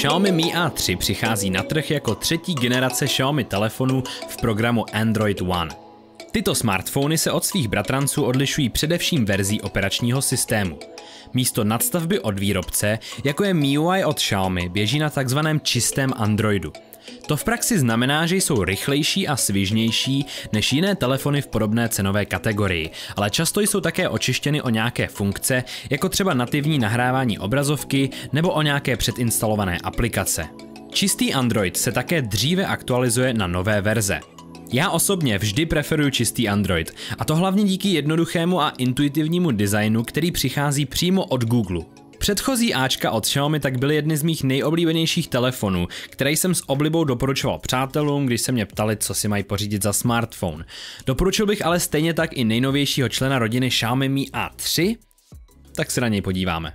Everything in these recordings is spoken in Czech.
Xiaomi Mi A3 přichází na trh jako třetí generace Xiaomi telefonů v programu Android One. Tyto smartfony se od svých bratranců odlišují především verzí operačního systému. Místo nadstavby od výrobce, jako je MIUI od Xiaomi, běží na takzvaném čistém Androidu – to v praxi znamená, že jsou rychlejší a svižnější než jiné telefony v podobné cenové kategorii, ale často jsou také očištěny o nějaké funkce, jako třeba nativní nahrávání obrazovky nebo o nějaké předinstalované aplikace. Čistý Android se také dříve aktualizuje na nové verze. Já osobně vždy preferuji čistý Android, a to hlavně díky jednoduchému a intuitivnímu designu, který přichází přímo od Google. Předchozí Ačka od Xiaomi tak byly jedny z mých nejoblíbenějších telefonů, které jsem s oblibou doporučoval přátelům, když se mě ptali, co si mají pořídit za smartphone. Doporučil bych ale stejně tak i nejnovějšího člena rodiny Xiaomi Mi A3, tak se na něj podíváme.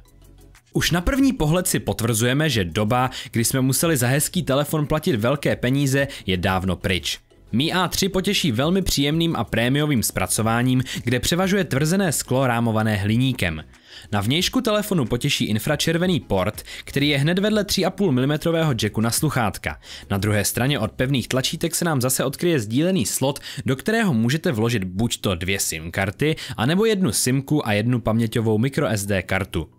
Už na první pohled si potvrzujeme, že doba, kdy jsme museli za hezký telefon platit velké peníze, je dávno pryč. Mi A3 potěší velmi příjemným a prémiovým zpracováním, kde převažuje tvrzené sklo rámované hliníkem. Na vnějšku telefonu potěší infračervený port, který je hned vedle 3,5 mm jacku na sluchátka. Na druhé straně od pevných tlačítek se nám zase odkryje sdílený slot, do kterého můžete vložit buď to dvě SIM karty, anebo jednu SIMku a jednu paměťovou microSD kartu.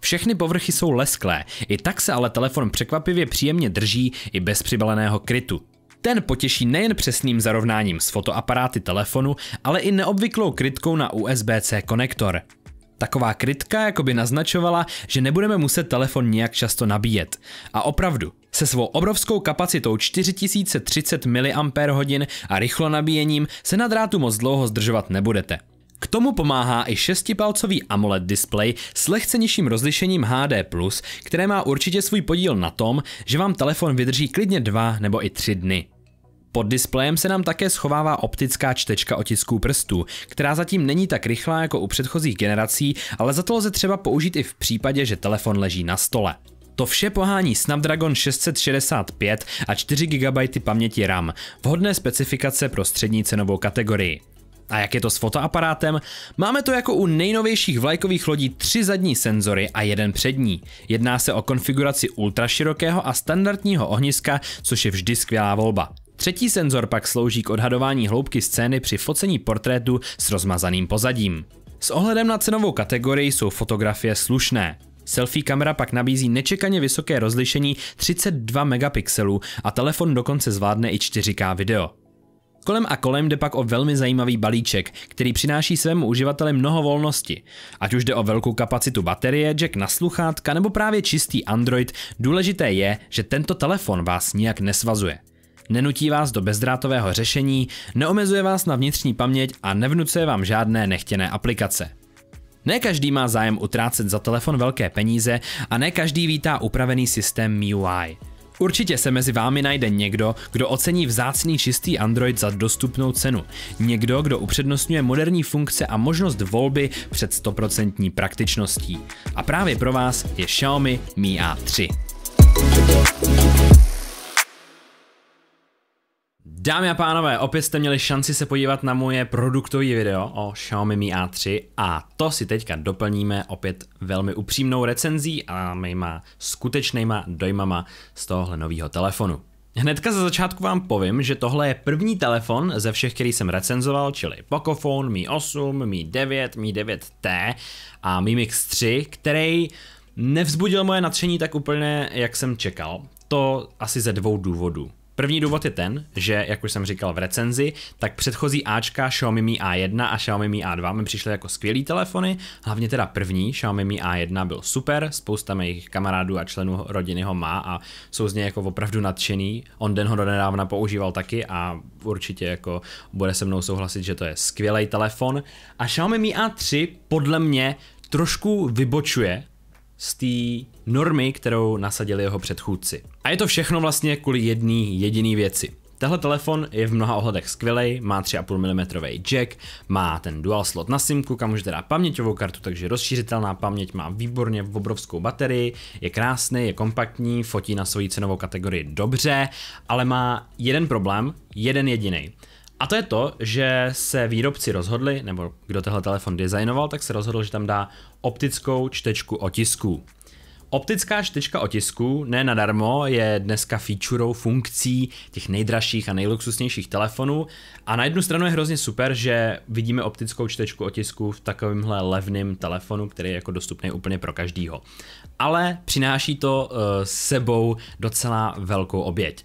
Všechny povrchy jsou lesklé, i tak se ale telefon překvapivě příjemně drží i bez přibaleného krytu. Ten potěší nejen přesným zarovnáním s fotoaparáty telefonu, ale i neobvyklou krytkou na USB-C konektor. Taková krytka jako by naznačovala, že nebudeme muset telefon nějak často nabíjet. A opravdu, se svou obrovskou kapacitou 4030 mAh a rychlo nabíjením se na drátu moc dlouho zdržovat nebudete. K tomu pomáhá i 6-palcový AMOLED display s lehce nižším rozlišením HD+, které má určitě svůj podíl na tom, že vám telefon vydrží klidně 2 nebo i 3 dny. Pod displejem se nám také schovává optická čtečka otisků prstů, která zatím není tak rychlá jako u předchozích generací, ale za to lze třeba použít i v případě, že telefon leží na stole. To vše pohání Snapdragon 665 a 4 GB paměti RAM, vhodné specifikace pro střední cenovou kategorii. A jak je to s fotoaparátem? Máme to jako u nejnovějších vlajkových lodí tři zadní senzory a jeden přední. Jedná se o konfiguraci ultraširokého a standardního ohniska, což je vždy skvělá volba. Třetí senzor pak slouží k odhadování hloubky scény při focení portrétu s rozmazaným pozadím. S ohledem na cenovou kategorii jsou fotografie slušné. Selfie kamera pak nabízí nečekaně vysoké rozlišení 32 megapixelů a telefon dokonce zvládne i 4K video. Kolem a kolem jde pak o velmi zajímavý balíček, který přináší svému uživateli mnoho volnosti. Ať už jde o velkou kapacitu baterie, jack na sluchátka nebo právě čistý Android, důležité je, že tento telefon vás nijak nesvazuje. Nenutí vás do bezdrátového řešení, neomezuje vás na vnitřní paměť a nevnucuje vám žádné nechtěné aplikace. Ne každý má zájem utrácet za telefon velké peníze a ne každý vítá upravený systém MIUI. Určitě se mezi vámi najde někdo, kdo ocení vzácný čistý Android za dostupnou cenu. Někdo, kdo upřednostňuje moderní funkce a možnost volby před 100% praktičností. A právě pro vás je Xiaomi Mi A3. Dámy a pánové, opět jste měli šanci se podívat na moje produktový video o Xiaomi Mi A3 a to si teďka doplníme opět velmi upřímnou recenzí a mýma skutečnýma dojmama z tohohle nového telefonu. Hnedka za začátku vám povím, že tohle je první telefon ze všech, který jsem recenzoval, čili Pocophone, Mi 8, Mi 9, Mi 9T a Mi Mix 3, který nevzbudil moje nadšení tak úplně, jak jsem čekal. To asi ze dvou důvodů. První důvod je ten, že, jak už jsem říkal v recenzi, tak předchozí Ačka Xiaomi Mi A1 a Xiaomi Mi A2 mi přišly jako skvělý telefony, hlavně teda první Xiaomi Mi A1 byl super, spousta mých kamarádů a členů rodiny ho má a jsou z něj jako opravdu nadšený. On den ho nedávna používal taky a určitě jako bude se mnou souhlasit, že to je skvělý telefon. A Xiaomi Mi A3 podle mě trošku vybočuje z té normy, kterou nasadili jeho předchůdci. A je to všechno vlastně kvůli jedné jediné věci. Tahle telefon je v mnoha ohledech skvělý, má 3,5 mm jack, má ten dual slot na simku, kam můžete dát paměťovou kartu, takže rozšířitelná paměť, má výborně v obrovskou baterii, je krásný, je kompaktní, fotí na svoji cenovou kategorii dobře, ale má jeden problém, jeden jediný. A to je to, že se výrobci rozhodli, nebo kdo tenhle telefon designoval, tak se rozhodl, že tam dá optickou čtečku otisků. Optická čtečka otisků, ne nadarmo, je dneska featureou funkcí těch nejdražších a nejluxusnějších telefonů a na jednu stranu je hrozně super, že vidíme optickou čtečku otisků v takovémhle levném telefonu, který je jako dostupný úplně pro každýho. Ale přináší to uh, sebou docela velkou oběť.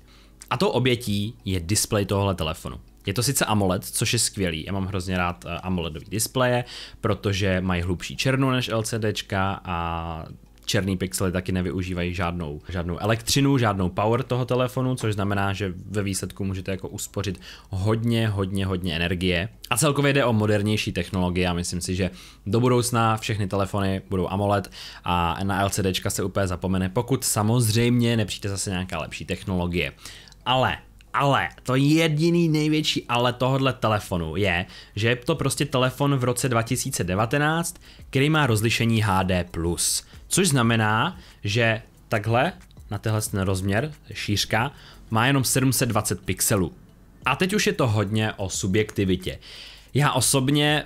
A tou obětí je displej tohle telefonu. Je to sice AMOLED, což je skvělý. Já mám hrozně rád eh, AMOLEDový displeje, protože mají hlubší černou než LCDčka a černý pixely taky nevyužívají žádnou, žádnou elektřinu, žádnou power toho telefonu, což znamená, že ve výsledku můžete jako uspořit hodně, hodně, hodně energie. A celkově jde o modernější technologie a myslím si, že do budoucna všechny telefony budou AMOLED a na LCD se úplně zapomene, pokud samozřejmě nepřijde zase nějaká lepší technologie. Ale ale, to jediný největší ale tohohle telefonu je, že je to prostě telefon v roce 2019, který má rozlišení HD+. Což znamená, že takhle, na tenhle ten rozměr, šířka, má jenom 720 pixelů. A teď už je to hodně o subjektivitě. Já osobně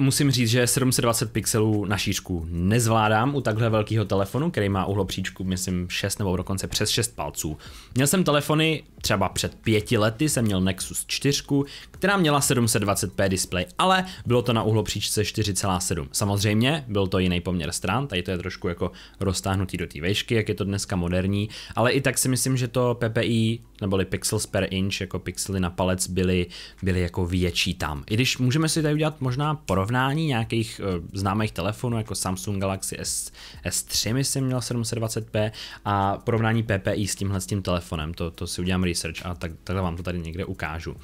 musím říct, že 720 pixelů na šířku nezvládám u takhle velkého telefonu, který má uhlopříčku, myslím, 6 nebo dokonce přes 6 palců. Měl jsem telefony, třeba před pěti lety jsem měl Nexus 4, která měla 720p display, ale bylo to na uhlopříčce 4,7. Samozřejmě byl to jiný poměr stran, tady to je trošku jako roztáhnutý do té vejšky, jak je to dneska moderní, ale i tak si myslím, že to PPI neboli pixels per inch, jako pixely na palec, byly, byly jako větší tam. I když můžeme si tady udělat možná porovnání srovnání nějakých eh, známých telefonů, jako Samsung Galaxy S, S3, myslím, měl 720p, a porovnání PPI s tímhle s tím telefonem. To, to si udělám research a tak, takhle vám to tady někde ukážu.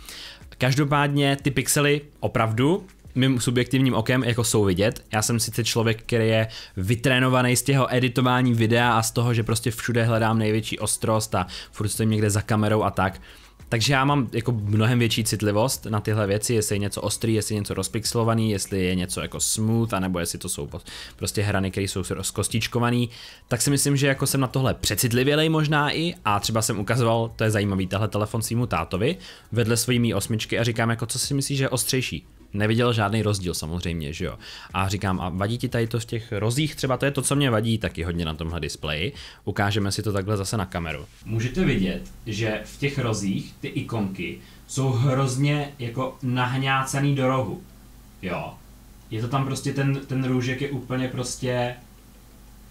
Každopádně ty pixely opravdu mým subjektivním okem jako jsou vidět. Já jsem sice člověk, který je vytrénovaný z těho editování videa a z toho, že prostě všude hledám největší ostrost a furt stojím někde za kamerou a tak. Takže já mám jako mnohem větší citlivost na tyhle věci, jestli je něco ostrý, jestli je něco rozpixelovaný, jestli je něco jako smooth, anebo jestli to jsou prostě hrany, které jsou rozkostičkovaný, tak si myslím, že jako jsem na tohle přecitlivělej možná i a třeba jsem ukazoval, to je zajímavý, tahle telefon svýmu tátovi vedle svojí Mi osmičky a říkám jako co si myslíš, že je ostřejší neviděl žádný rozdíl samozřejmě, že jo. A říkám, a vadí ti tady to z těch rozích, třeba to je to, co mě vadí taky hodně na tomhle displeji. Ukážeme si to takhle zase na kameru. Můžete vidět, že v těch rozích ty ikonky jsou hrozně jako nahňácený do rohu. Jo. Je to tam prostě ten, ten růžek je úplně prostě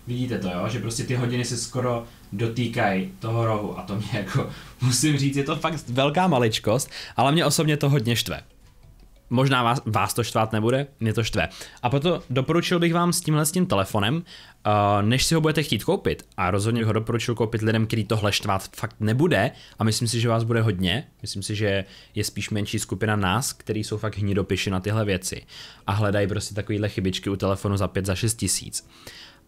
vidíte to, jo? že prostě ty hodiny se skoro dotýkají toho rohu a to mě jako, musím říct, je to fakt velká maličkost, ale mě osobně to hodně štve. Možná vás, vás to štvát nebude, mě to štve. A proto doporučil bych vám s tímhle s tím telefonem, uh, než si ho budete chtít koupit, a rozhodně bych ho doporučil koupit lidem, který tohle štvát fakt nebude, a myslím si, že vás bude hodně, myslím si, že je spíš menší skupina nás, který jsou fakt hnidopiši na tyhle věci a hledají prostě takovýhle chybičky u telefonu za 5, za 6 tisíc.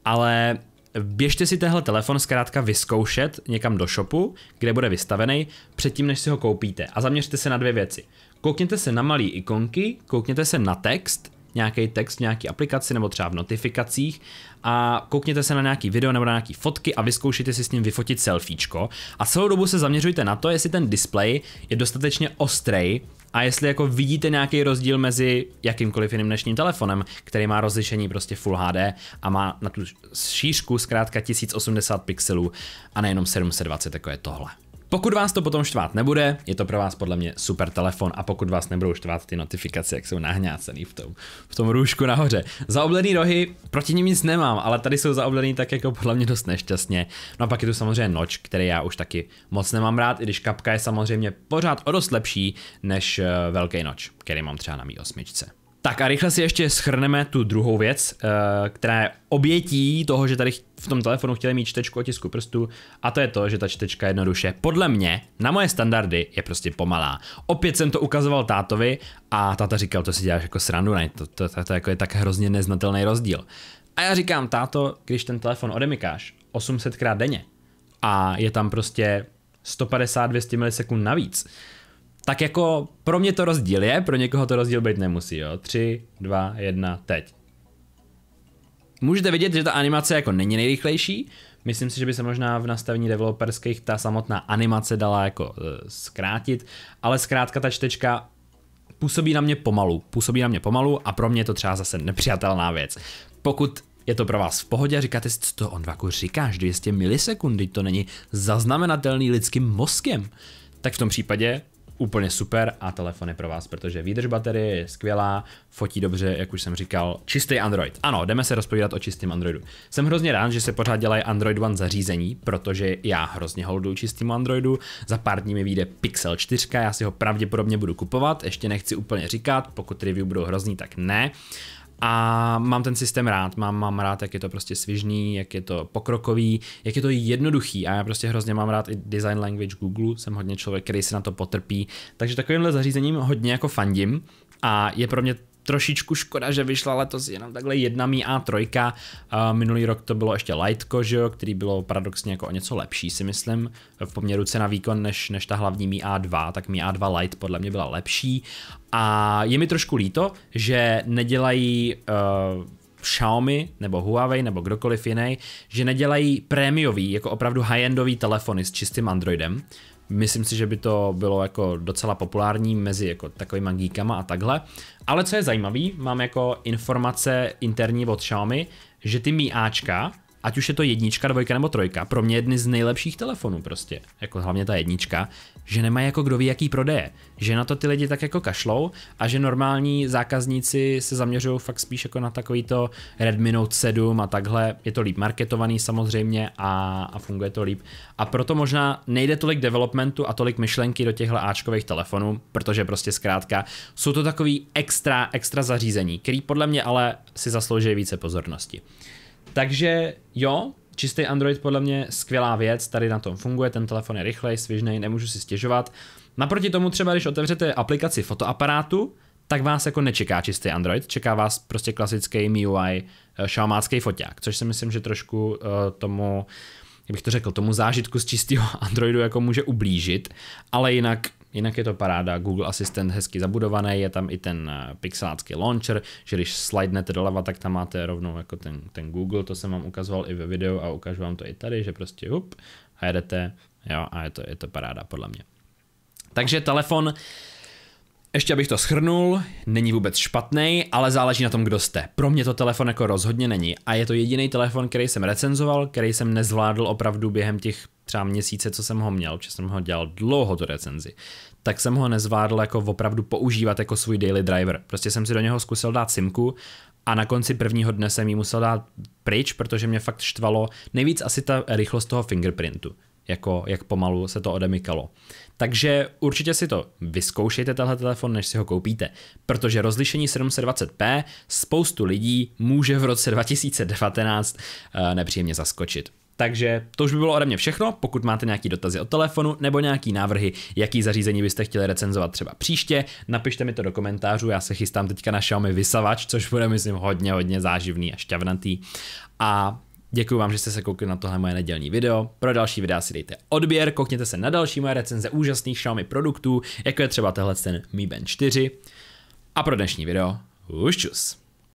Ale běžte si tenhle telefon zkrátka vyzkoušet někam do shopu, kde bude vystavený, předtím než si ho koupíte a zaměřte se na dvě věci. Koukněte se na malé ikonky, koukněte se na text, nějaký text v nějaké aplikaci nebo třeba v notifikacích a koukněte se na nějaký video nebo na nějaké fotky a vyzkoušejte si s ním vyfotit selfiečko a celou dobu se zaměřujte na to, jestli ten display je dostatečně ostrý a jestli jako vidíte nějaký rozdíl mezi jakýmkoliv jiným dnešním telefonem, který má rozlišení prostě Full HD a má na tu šířku zkrátka 1080 pixelů a nejenom 720 jako je tohle. Pokud vás to potom štvát nebude, je to pro vás podle mě super telefon a pokud vás nebudou štvát ty notifikace, jak jsou nahňácený v tom, v tom růžku nahoře. Zaoblený rohy, proti nim nic nemám, ale tady jsou zaoblený tak jako podle mě dost nešťastně. No a pak je tu samozřejmě noč, který já už taky moc nemám rád, i když kapka je samozřejmě pořád o dost lepší než eh, velký noč, který mám třeba na mý osmičce. Tak a rychle si ještě schrneme tu druhou věc, eh, která je obětí toho, že tady v tom telefonu chtěli mít čtečku otisku prstů a to je to, že ta čtečka jednoduše podle mě, na moje standardy, je prostě pomalá. Opět jsem to ukazoval tátovi a táta říkal, to si děláš jako srandu, ne, to, to, to, to jako je tak hrozně neznatelný rozdíl. A já říkám, táto, když ten telefon odemykáš 800 krát denně a je tam prostě 150-200 milisekund navíc, tak jako pro mě to rozdíl je, pro někoho to rozdíl být nemusí, jo. 3, 2, 1, teď. Můžete vidět, že ta animace jako není nejrychlejší, Myslím si, že by se možná v nastavení developerských ta samotná animace dala jako e, zkrátit, ale zkrátka ta čtečka působí na mě pomalu, působí na mě pomalu a pro mě je to třeba zase nepřijatelná věc. Pokud je to pro vás v pohodě a říkáte si, co to on jako říkáš, 200 milisekundy, to není zaznamenatelný lidským mozkem, tak v tom případě úplně super a telefon je pro vás, protože výdrž baterie je skvělá, fotí dobře, jak už jsem říkal, čistý Android. Ano, jdeme se rozpovídat o čistém Androidu. Jsem hrozně rád, že se pořád dělají Android One zařízení, protože já hrozně holduju čistému Androidu. Za pár dní mi vyjde Pixel 4, já si ho pravděpodobně budu kupovat, ještě nechci úplně říkat, pokud review budou hrozný, tak ne a mám ten systém rád, mám, mám rád, jak je to prostě svižný, jak je to pokrokový, jak je to jednoduchý a já prostě hrozně mám rád i design language Google, jsem hodně člověk, který se na to potrpí, takže takovýmhle zařízením hodně jako fandím a je pro mě trošičku škoda, že vyšla letos jenom takhle jedna mi A3. Uh, minulý rok to bylo ještě Lightko, že jo, který bylo paradoxně jako o něco lepší, si myslím, v poměru cena výkon než, než ta hlavní Mi A2, tak Mi A2 Lite podle mě byla lepší. A je mi trošku líto, že nedělají uh, Xiaomi nebo Huawei nebo kdokoliv jiný, že nedělají prémiový, jako opravdu high-endový telefony s čistým Androidem, Myslím si, že by to bylo jako docela populární mezi jako takovými geekama a takhle. Ale co je zajímavé, mám jako informace interní od Xiaomi, že ty míáčka, ať už je to jednička, dvojka nebo trojka, pro mě jedny z nejlepších telefonů prostě, jako hlavně ta jednička, že nemá jako kdo ví jaký prodeje, že na to ty lidi tak jako kašlou a že normální zákazníci se zaměřují fakt spíš jako na takovýto Redmi Note 7 a takhle, je to líp marketovaný samozřejmě a, a funguje to líp a proto možná nejde tolik developmentu a tolik myšlenky do těchto Ačkových telefonů, protože prostě zkrátka jsou to takový extra, extra zařízení, který podle mě ale si zaslouží více pozornosti. Takže jo, čistý Android podle mě skvělá věc, tady na tom funguje, ten telefon je rychlej, svěžnej, nemůžu si stěžovat. Naproti tomu třeba, když otevřete aplikaci fotoaparátu, tak vás jako nečeká čistý Android, čeká vás prostě klasický MIUI eh, šalmácký foťák, což si myslím, že trošku uh, tomu, jak bych to řekl, tomu zážitku z čistého Androidu jako může ublížit, ale jinak Jinak je to paráda, Google Assistant hezky zabudovaný, je tam i ten eh, pixelácký launcher, že když slidnete doleva, tak tam máte rovnou jako ten, ten Google, to jsem vám ukazoval i ve videu a ukážu vám to i tady, že prostě up a jedete, jo, a je to, je to paráda podle mě. Takže telefon, ještě abych to schrnul, není vůbec špatný, ale záleží na tom, kdo jste. Pro mě to telefon jako rozhodně není a je to jediný telefon, který jsem recenzoval, který jsem nezvládl opravdu během těch třeba měsíce, co jsem ho měl, že jsem ho dělal dlouho do recenzi, tak jsem ho nezvádl jako opravdu používat jako svůj daily driver. Prostě jsem si do něho zkusil dát simku a na konci prvního dne jsem ji musel dát pryč, protože mě fakt štvalo nejvíc asi ta rychlost toho fingerprintu, jako jak pomalu se to odemykalo. Takže určitě si to vyzkoušejte tenhle telefon, než si ho koupíte, protože rozlišení 720p spoustu lidí může v roce 2019 eh, nepříjemně zaskočit. Takže to už by bylo ode mě všechno. Pokud máte nějaké dotazy o telefonu nebo nějaké návrhy, jaký zařízení byste chtěli recenzovat třeba příště, napište mi to do komentářů. Já se chystám teďka na Xiaomi vysavač, což bude, myslím, hodně, hodně záživný a šťavnatý. A Děkuji vám, že jste se koukli na tohle moje nedělní video. Pro další videa si dejte odběr, koukněte se na další moje recenze úžasných Xiaomi produktů, jako je třeba tehle ten Mi Band 4. A pro dnešní video už čus.